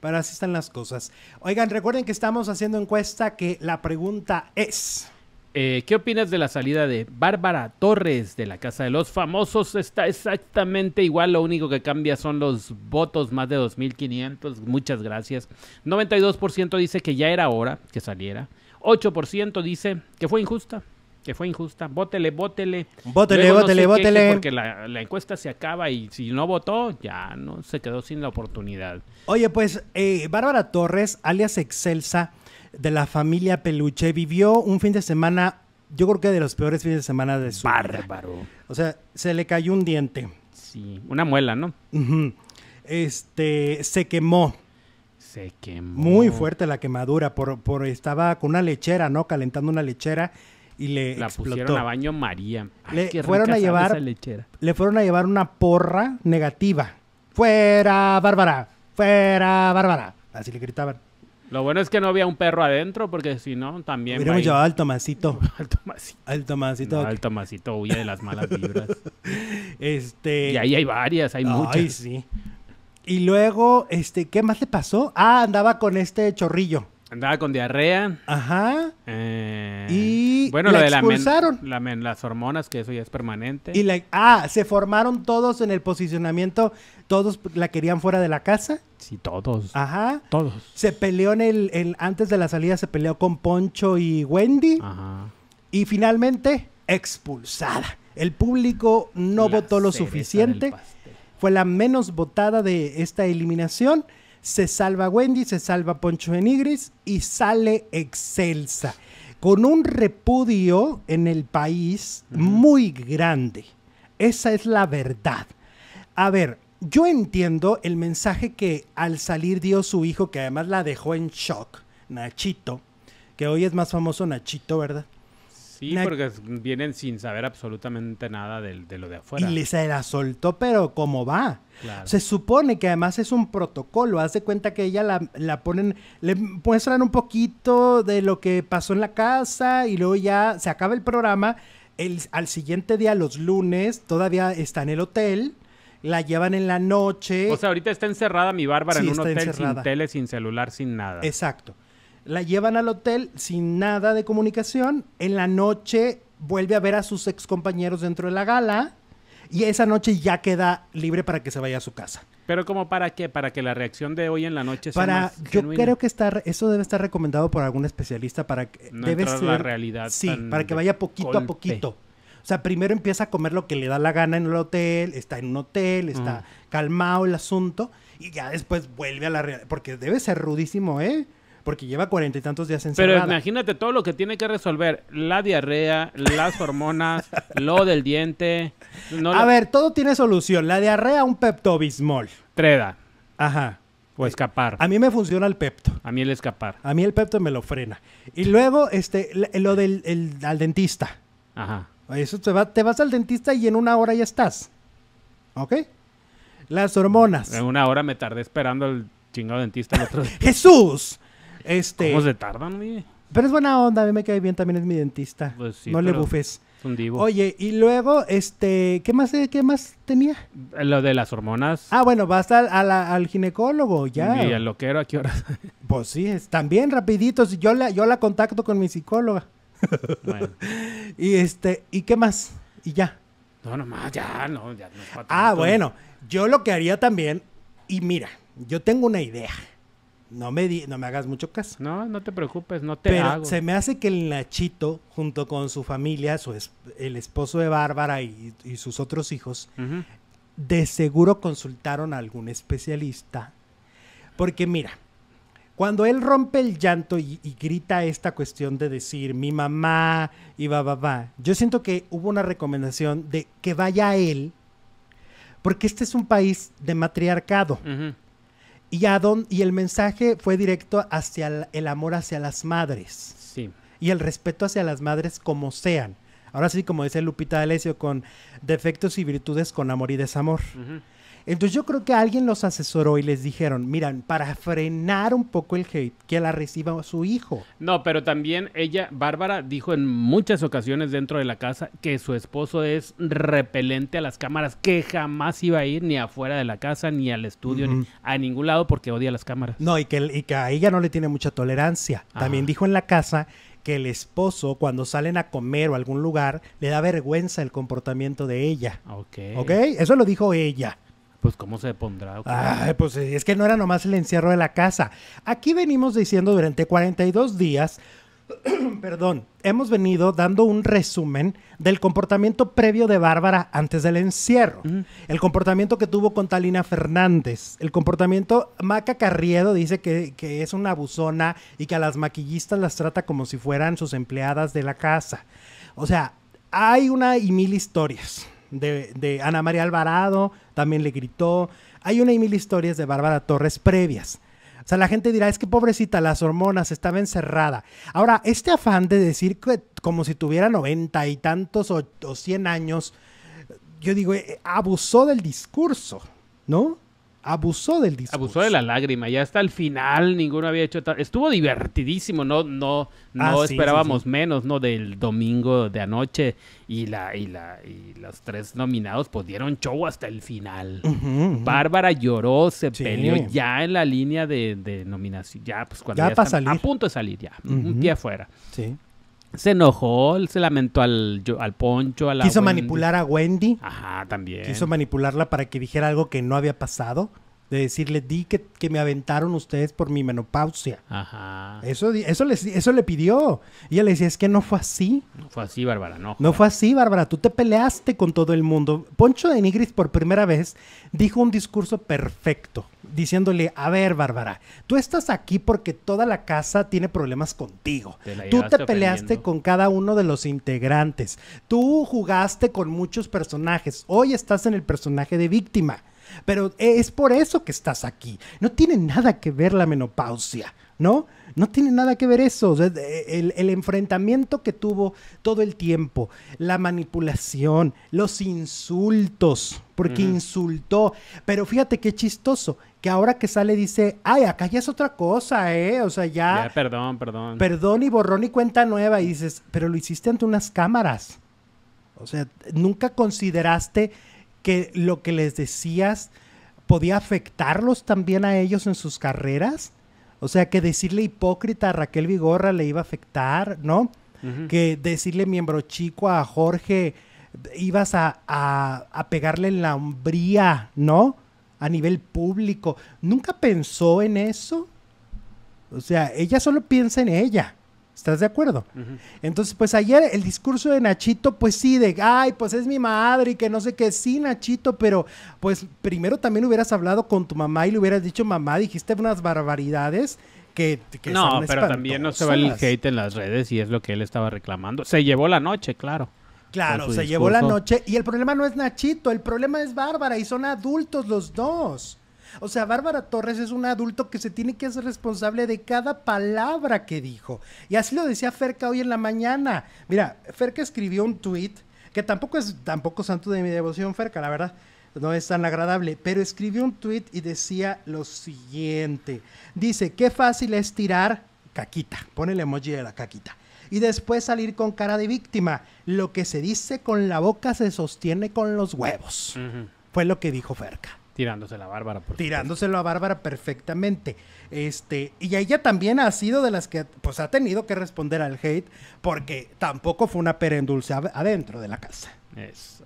Pero así están las cosas. Oigan, recuerden que estamos haciendo encuesta que la pregunta es... Eh, ¿Qué opinas de la salida de Bárbara Torres de la Casa de los Famosos? Está exactamente igual, lo único que cambia son los votos, más de 2.500, muchas gracias. 92% dice que ya era hora que saliera, 8% dice que fue injusta, que fue injusta. Vótele, vótele. Vótele, vótele, Porque la, encuesta se acaba y si no votó, ya no se quedó sin la oportunidad. Oye, pues eh, Bárbara Torres, alias Excelsa, de la familia Peluche, vivió un fin de semana, yo creo que de los peores fines de semana de su Bárbaro. O sea, se le cayó un diente. Sí, una muela, ¿no? Este, se quemó. Se quemó. Muy fuerte la quemadura, por, por, estaba con una lechera, ¿no? Calentando una lechera y le pusieron a baño María. le fueron a llevar le fueron a llevar una porra negativa. Fuera Bárbara, fuera Bárbara. Así le gritaban. Lo bueno es que no había un perro adentro, porque si no, también. Hubiéramos llevado al Tomasito. al Tomasito. Al Tomasito. Al huye de las malas vibras. este. Y ahí hay varias, hay Ay, muchas. sí. Y luego, este, ¿qué más le pasó? Ah, andaba con este chorrillo. Andaba con diarrea. Ajá. Eh. Y bueno, lo de La, las hormonas, que eso ya es permanente. Y ah, se formaron todos en el posicionamiento, todos la querían fuera de la casa. Sí, todos. Ajá. Todos. Se peleó en el, antes de la salida, se peleó con Poncho y Wendy. Ajá. Y finalmente, expulsada. El público no votó lo suficiente. Fue la menos votada de esta eliminación. Se salva Wendy, se salva Poncho Enigris y sale excelsa con un repudio en el país muy grande. Esa es la verdad. A ver, yo entiendo el mensaje que al salir dio su hijo, que además la dejó en shock, Nachito, que hoy es más famoso Nachito, ¿verdad? Sí, porque vienen sin saber absolutamente nada de, lo de afuera. Y se la soltó, pero ¿cómo va? Se supone que además es un protocolo. Haz de cuenta que ella la, la, ponen, le muestran un poquito de lo que pasó en la casa y luego ya se acaba el programa. El, al siguiente día, los lunes, todavía está en el hotel la llevan en la noche. O sea, ahorita está encerrada mi Bárbara en un hotel sin tele, sin celular, sin nada. Exacto la llevan al hotel sin nada de comunicación. En la noche vuelve a ver a sus ex compañeros dentro de la gala y esa noche ya queda libre para que se vaya a su casa. Pero como para qué, para que la reacción de hoy en la noche sea para, Yo creo que estar eso debe estar recomendado por algún especialista para que debe ser, la realidad. Sí, para que vaya poquito a poquito. O sea, primero empieza a comer lo que le da la gana en el hotel, está en un hotel, está calmado el asunto y ya después vuelve a la realidad, porque debe ser rudísimo, ¿eh? porque lleva cuarenta y tantos días encerrada. Pero imagínate todo lo que tiene que resolver, la diarrea, las hormonas, lo del diente. a ver, todo tiene solución. La diarrea, un peptobismol. Treda. Ajá. O eh, escapar. A mí me funciona el pepto. A mí el escapar. A mí el pepto me lo frena. Y luego, este, lo del al dentista. Ajá. Eso te, va, te vas al dentista y en una hora ya estás. ¿Ok? Las hormonas. En una hora me tardé esperando al chingado dentista el otro ¡Jesús! Este, ¿Cómo se tardan, Pero es buena onda, a mí me cae bien, también es mi dentista. Pues no le bufes. un Oye, y luego, este, ¿qué más, eh, qué más tenía? Lo de las hormonas. Ah, bueno, vas al, al ginecólogo, ya. Y al loquero, ¿a qué horas? pues sí, también rapidito, yo la, yo la contacto con mi psicóloga. y este, ¿y qué más? Y ya. No, nomás, ya, no, ya. No, ah, bueno, yo lo que haría también, y mira, yo tengo una idea no me, no me hagas mucho caso. No, no te preocupes, no te Pero se me hace que el Nachito, junto con su familia, su el esposo de Bárbara y, sus otros hijos, de seguro consultaron a algún especialista. Porque mira, cuando él rompe el llanto y, grita esta cuestión de decir mi mamá y va, va, yo siento que hubo una recomendación de que vaya él, porque este es un país de matriarcado. Y, a y el mensaje fue directo hacia el, amor hacia las madres. Sí. Y el respeto hacia las madres como sean. Ahora sí, como dice Lupita D'Alessio, con defectos y virtudes, con amor y desamor. Entonces yo creo que alguien los asesoró y les dijeron, miran, para frenar un poco el hate, que la reciba su hijo. No, pero también ella, Bárbara, dijo en muchas ocasiones dentro de la casa que su esposo es repelente a las cámaras, que jamás iba a ir ni afuera de la casa, ni al estudio, ni a ningún lado porque odia las cámaras. No, y que, que a ella no le tiene mucha tolerancia. Ah. También dijo en la casa que el esposo, cuando salen a comer o algún lugar, le da vergüenza el comportamiento de ella. Ok. Ok, eso lo dijo ella. Pues cómo se pondrá. pues es que no era nomás el encierro de la casa. Aquí venimos diciendo durante 42 días, perdón, hemos venido dando un resumen del comportamiento previo de Bárbara antes del encierro. El comportamiento que tuvo con Talina Fernández. El comportamiento, Maca Carriedo dice que, es una abusona y que a las maquillistas las trata como si fueran sus empleadas de la casa. O sea, hay una y mil historias de, Ana María Alvarado, también le gritó. Hay una y mil historias de Bárbara Torres previas. O sea, la gente dirá, es que pobrecita, las hormonas, estaba encerrada. Ahora, este afán de decir que como si tuviera noventa y tantos o, cien años, yo digo, eh, abusó del discurso, ¿no? abusó del discurso. Abusó de la lágrima, ya hasta el final ninguno había hecho tal. Estuvo divertidísimo, no, no, no ah, esperábamos menos, ¿no? Del domingo de anoche y la, y la, y los tres nominados pudieron dieron show hasta el final. Bárbara lloró, se peleó ya en la línea de, nominación, ya pues cuando ya, a punto de salir ya, un día afuera. Sí. Se enojó, se lamentó al, Poncho, a la Quiso manipular a Wendy. Ajá, también. Quiso manipularla para que dijera algo que no había pasado de decirle, di que, me aventaron ustedes por mi menopausia. Ajá. Eso, eso, eso le pidió. Y ella le decía, es que no fue así. No fue así, Bárbara, no. No fue así, Bárbara. Tú te peleaste con todo el mundo. Poncho de Nigris, por primera vez, dijo un discurso perfecto, diciéndole, a ver, Bárbara, tú estás aquí porque toda la casa tiene problemas contigo. tú te peleaste con cada uno de los integrantes. Tú jugaste con muchos personajes. Hoy estás en el personaje de víctima. Pero es por eso que estás aquí. No tiene nada que ver la menopausia, ¿no? No tiene nada que ver eso. el, enfrentamiento que tuvo todo el tiempo, la manipulación, los insultos, porque insultó. Pero fíjate qué chistoso, que ahora que sale dice, ay, acá ya es otra cosa, ¿eh? O sea, ya... ya perdón, perdón. Perdón y borrón y cuenta nueva. Y dices, pero lo hiciste ante unas cámaras. O sea, nunca consideraste que lo que les decías podía afectarlos también a ellos en sus carreras. O sea, que decirle hipócrita a Raquel Vigorra le iba a afectar, ¿no? Que decirle miembro chico a Jorge ibas a, a, a pegarle en la hombría, ¿no? A nivel público. ¿Nunca pensó en eso? O sea, ella solo piensa en ella. ¿Estás de acuerdo? Entonces, pues ayer el discurso de Nachito, pues sí, de, ay, pues es mi madre y que no sé qué, sí, Nachito, pero pues primero también hubieras hablado con tu mamá y le hubieras dicho, mamá, dijiste unas barbaridades que... que no, pero también no se va el hate en las redes y es lo que él estaba reclamando. Se llevó la noche, claro. Claro, se llevó la noche y el problema no es Nachito, el problema es Bárbara y son adultos los dos. O sea, Bárbara Torres es un adulto que se tiene que hacer responsable de cada palabra que dijo. Y así lo decía Ferca hoy en la mañana. Mira, Ferca escribió un tweet que tampoco es tampoco santo de mi devoción, Ferca, la verdad. No es tan agradable, pero escribió un tweet y decía lo siguiente. Dice, qué fácil es tirar caquita. Pone el emoji de la caquita y después salir con cara de víctima. Lo que se dice con la boca se sostiene con los huevos. Fue lo que dijo Ferca. Tirándosela a Bárbara. Tirándoselo a Bárbara perfectamente. Este, y ella también ha sido de las que pues ha tenido que responder al hate porque tampoco fue una pera dulce adentro de la casa. Eso.